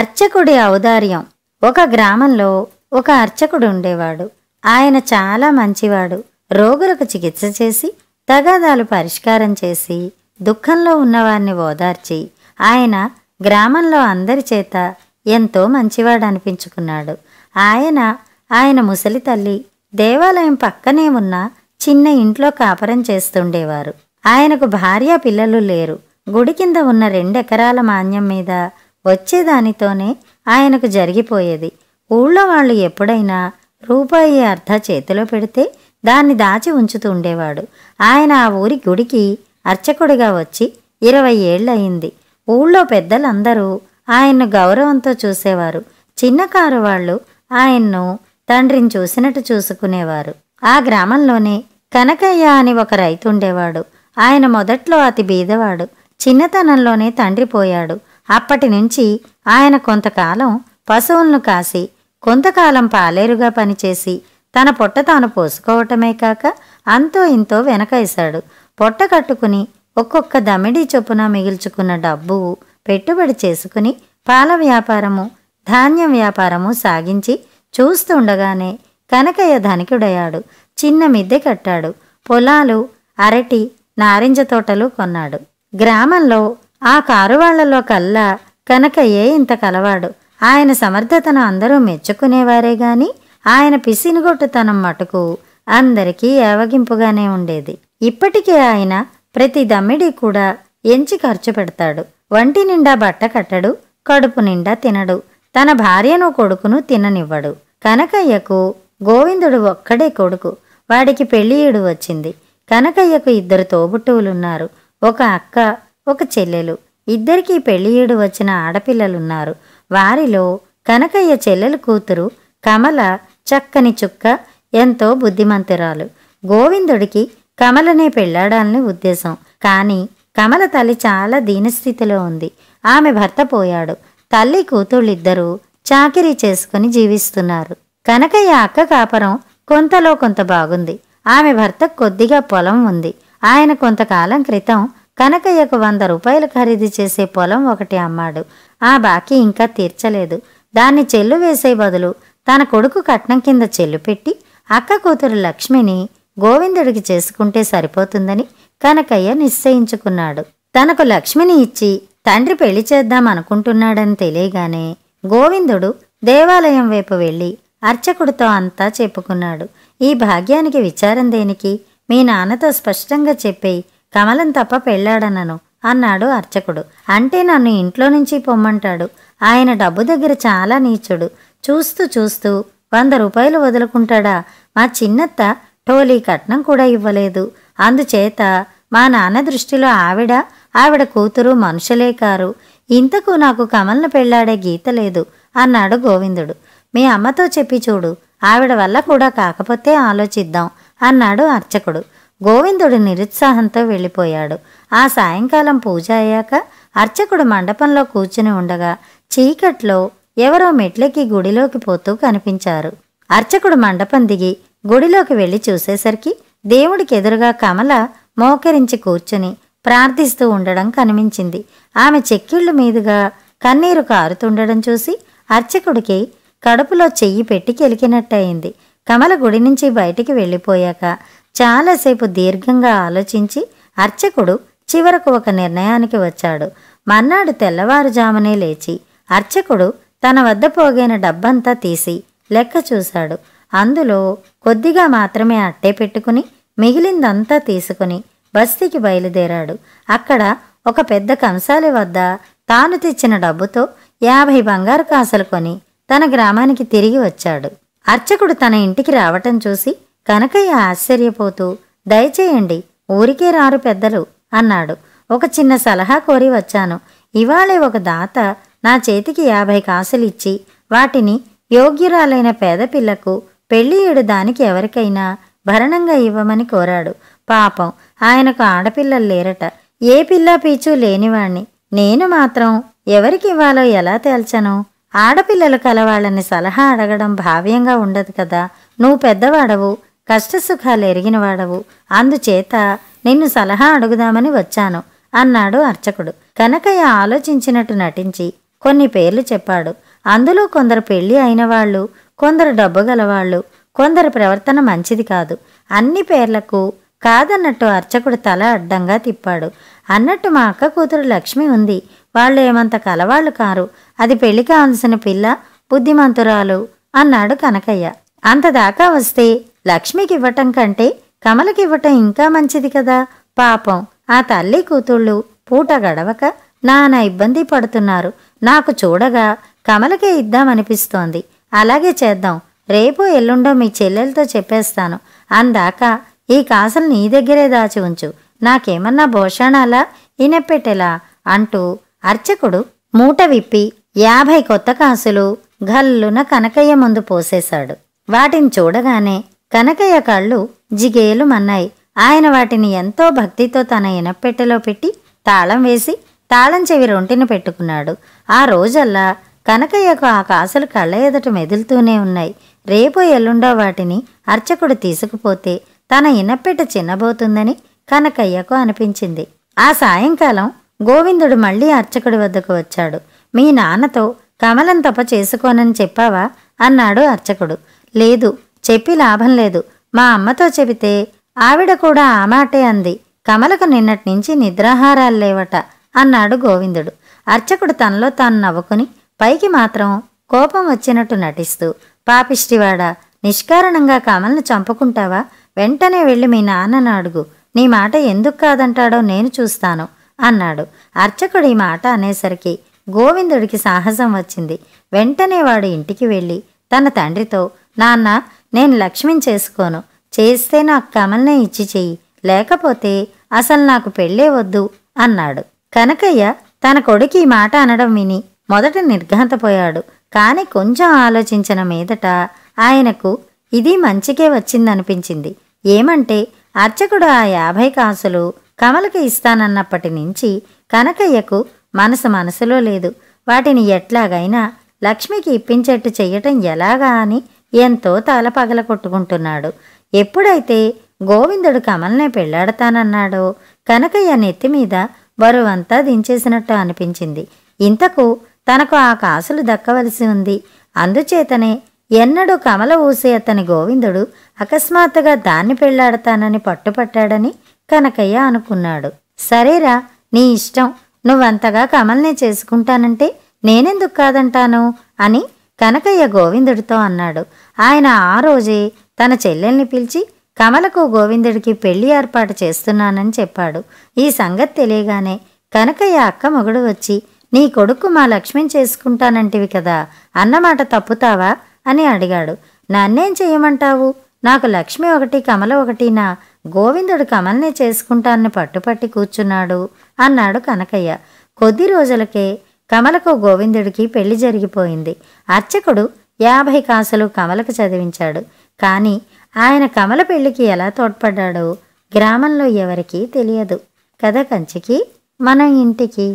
అర్చకుడి ఔదార్యం ఒక గ్రామంలో ఒక అర్చకుడు ఉండేవాడు ఆయన చాలా మంచివాడు రోగులకు చికిత్స చేసి తగాదాలు పరిష్కారం చేసి దుఃఖంలో ఉన్నవారిని ఓదార్చి ఆయన గ్రామంలో అందరి చేత ఎంతో మంచివాడు అనిపించుకున్నాడు ఆయన ఆయన ముసలి తల్లి దేవాలయం పక్కనే ఉన్న చిన్న ఇంట్లో కాపరం చేస్తుండేవారు ఆయనకు భార్య పిల్లలు లేరు గుడి కింద ఉన్న రెండెకరాల మాన్యం మీద వచ్చేదానితోనే ఆయనకు జరిగిపోయేది ఊళ్ళో వాళ్ళు ఎప్పుడైనా రూపాయి అర్ధ చేతిలో పెడితే దాన్ని దాచి ఉంచుతూ ఉండేవాడు ఆయన ఆ ఊరి గుడికి అర్చకుడిగా వచ్చి ఇరవై ఏళ్ళయింది ఊళ్ళో పెద్దలందరూ ఆయన్ను గౌరవంతో చూసేవారు చిన్నకారు వాళ్ళు ఆయన్ను తండ్రిని చూసినట్టు చూసుకునేవారు ఆ గ్రామంలోనే కనకయ్య అని ఒక రైతు ఉండేవాడు ఆయన మొదట్లో అతి బీదవాడు చిన్నతనంలోనే తండ్రి పోయాడు అప్పటి నుంచి ఆయన కొంతకాలం పశువులను కాసి కొంతకాలం పాలేరుగా పనిచేసి తన పొట్ట తాను పోసుకోవటమే కాక అంతో ఇంతో వెనకేశాడు పొట్ట కట్టుకుని ఒక్కొక్క దమిడి చొప్పున మిగిల్చుకున్న డబ్బు పెట్టుబడి చేసుకుని పాల వ్యాపారము ధాన్యం వ్యాపారము సాగించి చూస్తుండగానే కనకయ్య ధనికుడయ్యాడు చిన్న మిద్దె కట్టాడు పొలాలు అరటి నారింజ తోటలు కొన్నాడు గ్రామంలో ఆ కారువాళ్లలో కల్లా కనకయ్యే ఇంత కలవాడు ఆయన సమర్థతను అందరూ మెచ్చుకునేవారే గాని ఆయన పిసినిగొట్టుతనం మటుకు అందరికీ ఏవగింపుగానే ఉండేది ఇప్పటికే ఆయన ప్రతి దమ్మిడి కూడా ఎంచి ఖర్చు పెడతాడు వంటి నిండా బట్ట కట్టడు కడుపు నిండా తినడు తన భార్యను కొడుకును తిననివ్వడు కనకయ్యకు గోవిందుడు ఒక్కడే కొడుకు వాడికి పెళ్ళియుడు వచ్చింది కనకయ్యకు ఇద్దరు తోబుట్టువులున్నారు ఒక అక్క ఒక చెల్లెలు ఇద్దరికీ పెళ్ళియుడు వచ్చిన ఆడపిల్లలున్నారు వారిలో కనకయ్య చెల్లెలు కూతురు కమల చక్కని చుక్క ఎంతో బుద్ధిమంతురాలు గోవిందుడికి కమలనే పెళ్లాడాలని ఉద్దేశం కానీ కమల తల్లి చాలా దీనస్థితిలో ఉంది ఆమె భర్త పోయాడు తల్లి కూతుళ్ళిద్దరూ చాకిరీ చేసుకుని జీవిస్తున్నారు కనకయ్య అక్క కాపరం కొంతలో కొంత బాగుంది ఆమె భర్త కొద్దిగా పొలం ఉంది ఆయన కొంతకాలం క్రితం కనకయ్యకు వంద రూపాయలు ఖరీదు చేసే పొలం ఒకటి అమ్మాడు ఆ బాకీ ఇంకా తీర్చలేదు దాన్ని చెల్లు వేసే బదులు తన కొడుకు కట్నం కింద చెల్లు పెట్టి అక్క కూతురు లక్ష్మిని గోవిందుడికి చేసుకుంటే సరిపోతుందని కనకయ్య నిశ్చయించుకున్నాడు తనకు లక్ష్మిని ఇచ్చి తండ్రి పెళ్లి చేద్దాం అనుకుంటున్నాడని తెలియగానే గోవిందుడు దేవాలయం వైపు వెళ్ళి అర్చకుడితో అంతా చెప్పుకున్నాడు ఈ భాగ్యానికి విచారం దేనికి మీ నాన్నతో స్పష్టంగా చెప్పేయి కమలం తప్ప పెళ్ళాడనను అన్నాడు అర్చకుడు అంటే నన్ను ఇంట్లో నుంచి పొమ్మంటాడు ఆయన డబ్బు దగ్గర చాలా నీచుడు చూస్తూ చూస్తూ వంద రూపాయలు వదులుకుంటాడా మా చిన్నత్త టోలీ కట్నం కూడా ఇవ్వలేదు అందుచేత మా నాన్న దృష్టిలో ఆవిడ ఆవిడ కూతురు మనుషులే కారు ఇంతకు నాకు కమల్ను పెళ్లాడే గీత లేదు అన్నాడు గోవిందుడు మీ అమ్మతో చెప్పి చూడు ఆవిడ వల్ల కూడా కాకపోతే ఆలోచిద్దాం అన్నాడు అర్చకుడు గోవిందుడు నిరుత్సాహంతో వెళ్ళిపోయాడు ఆ సాయంకాలం పూజ అయ్యాక అర్చకుడు మండపంలో కూర్చుని ఉండగా చీకట్లో ఎవరో మెట్లెక్కి గుడిలోకి పోతూ కనిపించారు అర్చకుడు మండపం దిగి గుడిలోకి వెళ్ళి చూసేసరికి దేవుడికి ఎదురుగా కమల మోకరించి కూర్చుని ప్రార్థిస్తూ ఉండడం కనిపించింది ఆమె చెక్కిళ్ళు మీదుగా కన్నీరు కారుతుండడం చూసి అర్చకుడికి కడుపులో చెయ్యి పెట్టి కెలికినట్టయింది కమల గుడి నుంచి బయటికి వెళ్ళిపోయాక చాలాసేపు దీర్ఘంగా ఆలోచించి అర్చకుడు చివరకు ఒక నిర్ణయానికి వచ్చాడు మర్నాడు తెల్లవారుజామునే లేచి అర్చకుడు తన వద్ద పోగైన డబ్బంతా తీసి లెక్క చూశాడు అందులో కొద్దిగా మాత్రమే అట్టే పెట్టుకుని మిగిలిందంతా తీసుకుని బస్తీకి బయలుదేరాడు అక్కడ ఒక పెద్ద కంసాలి వద్ద తాను తెచ్చిన డబ్బుతో యాభై బంగారు కాసలు కొని తన గ్రామానికి తిరిగి వచ్చాడు అర్చకుడు తన ఇంటికి రావటం చూసి కనకయ్య ఆశ్చర్యపోతూ దయచేయండి ఊరికే రారు పెద్దలు అన్నాడు ఒక చిన్న సలహా కోరి వచ్చాను ఇవాళే ఒక దాత నా చేతికి యాభై కాసులిచ్చి వాటిని యోగ్యురాలైన పేద పిల్లకు పెళ్లి దానికి ఎవరికైనా భరణంగా ఇవ్వమని కోరాడు పాపం ఆయనకు ఆడపిల్లలు లేరట ఏ పిల్లా పీచు లేనివాణ్ణి నేను మాత్రం ఎవరికివ్వాలో ఎలా తేల్చను ఆడపిల్లలు కలవాళ్ళని సలహా అడగడం భావ్యంగా ఉండదు కదా నువ్వు పెద్దవాడవు కష్టసుఖాలు ఎరిగినవాడవు అందుచేత నిన్ను సలహా అడుగుదామని వచ్చాను అన్నాడు అర్చకుడు కనకయ్య ఆలోచించినట్టు నటించి కొన్ని పేర్లు చెప్పాడు అందులో కొందరు పెళ్లి అయిన వాళ్ళు కొందరు డబ్బు గలవాళ్ళు కొందరు ప్రవర్తన మంచిది కాదు అన్ని పేర్లకు కాదన్నట్టు అర్చకుడు తల అడ్డంగా తిప్పాడు అన్నట్టు మా అక్క కూతురు లక్ష్మి ఉంది వాళ్ళు ఏమంత కలవాళ్ళు కారు అది పెళ్లి కావలసిన పిల్ల బుద్ధిమంతురాలు అన్నాడు కనకయ్య అంతదాకా వస్తే లక్ష్మికివ్వటం కంటే కమలకివ్వటం ఇంకా మంచిది కదా పాపం ఆ తల్లి కూతుళ్ళు పూట గడవక నానా ఇబ్బంది పడుతున్నారు నాకు చూడగా కమలకే ఇద్దామనిపిస్తోంది అలాగే చేద్దాం రేపు ఎల్లుండో మీ చెల్లెలతో చెప్పేస్తాను అందాక ఈ కాసులు నీ దగ్గరే దాచి ఉంచు నాకేమన్నా భోషణాలా ఇనెప్పెట్టెలా అంటూ అర్చకుడు మూట విప్పి యాభై కొత్త కాసులు గల్లున కనకయ్య ముందు పోసేశాడు వాటిని చూడగానే కనకయ్య కళ్ళు జిగేలు మన్నాయి ఆయన వాటిని ఎంతో భక్తితో తన ఇనపెట్టెలో పెట్టి తాళం వేసి తాళం చెవి రొంటిని పెట్టుకున్నాడు ఆ రోజల్లా కనకయ్యకు ఆ కాసులు కళ్ళ ఎదుట మెదులుతూనే ఉన్నాయి రేపు ఎల్లుండో వాటిని అర్చకుడు తీసుకుపోతే తన ఇనపెట్ట చిన్నబోతుందని కనకయ్యకు అనిపించింది ఆ సాయంకాలం గోవిందుడు మళ్ళీ అర్చకుడి వద్దకు వచ్చాడు మీ నాన్నతో కమలం తప చేసుకోనని చెప్పావా అన్నాడు అర్చకుడు లేదు చెప్పి లాభం లేదు మా అమ్మతో చెబితే ఆవిడ కూడా ఆ మాటే అంది కమలకు నిన్నటి నుంచి నిద్రాహారాలు లేవట అన్నాడు గోవిందుడు అర్చకుడు తనలో తాను నవ్వుకుని పైకి మాత్రం కోపం వచ్చినట్టు నటిస్తూ పాపిష్టివాడ నిష్కారణంగా కమల్ని చంపుకుంటావా వెంటనే వెళ్ళి మీ నాన్నను అడుగు నీ మాట ఎందుకు కాదంటాడో నేను చూస్తాను అన్నాడు అర్చకుడు ఈ మాట అనేసరికి గోవిందుడికి సాహసం వచ్చింది వెంటనే వాడు ఇంటికి వెళ్ళి తన తండ్రితో నాన్న నేను లక్ష్మిని చేసుకోను చేస్తే నాకు కమల్నే ఇచ్చి చెయ్యి లేకపోతే అసలు నాకు పెళ్ళే వద్దు అన్నాడు కనకయ్య తన కొడుకు ఈ మాట అనడం విని మొదట నిర్ఘాంతపోయాడు కానీ కొంచెం ఆలోచించిన మీదట ఆయనకు ఇది మంచికే వచ్చిందనిపించింది ఏమంటే అర్చకుడు ఆ యాభై కాసులు కమలకి ఇస్తానన్నప్పటి నుంచి కనకయ్యకు మనసు మనసులో లేదు వాటిని ఎట్లాగైనా లక్ష్మికి ఇప్పించేట్టు చెయ్యటం ఎలాగా అని ఎంతో తల పగల కొట్టుకుంటున్నాడు ఎప్పుడైతే గోవిందుడు కమల్నే పెళ్లాడతానన్నాడో కనకయ్య నెత్తి మీద బరువంతా దించేసినట్టు అనిపించింది ఇంతకు తనకు ఆ కాసులు దక్కవలసి ఉంది అందుచేతనే ఎన్నడూ కమల ఊసి అతని గోవిందుడు అకస్మాత్తుగా దాన్ని పెళ్లాడతానని పట్టుపట్టాడని కనకయ్య అనుకున్నాడు సరేరా నీ ఇష్టం నువ్వంతగా కమల్నే చేసుకుంటానంటే నేనెందుకు కాదంటాను అని కనకయ్య గోవిందుడితో అన్నాడు ఆయన ఆ రోజే తన చెల్లెల్ని పిలిచి కమలకు గోవిందుడికి పెళ్లి ఏర్పాటు చేస్తున్నానని చెప్పాడు ఈ సంగతి తెలియగానే కనకయ్య అక్క మొగుడు వచ్చి నీ కొడుకు మా లక్ష్మిని చేసుకుంటానంటివి కదా అన్నమాట తప్పుతావా అని అడిగాడు నన్నేం చేయమంటావు నాకు లక్ష్మి ఒకటి కమల ఒకటినా గోవిందుడు కమల్నే చేసుకుంటానని పట్టుపట్టి కూర్చున్నాడు అన్నాడు కనకయ్య కొద్ది రోజులకే కమలకు గోవిందుడికి పెళ్లి జరిగిపోయింది అర్చకుడు యాభై కాసులు కమలకు చదివించాడు కానీ ఆయన కమల పెళ్లికి ఎలా తోడ్పడ్డాడో గ్రామంలో ఎవరికీ తెలియదు కథ కంచికి మన ఇంటికి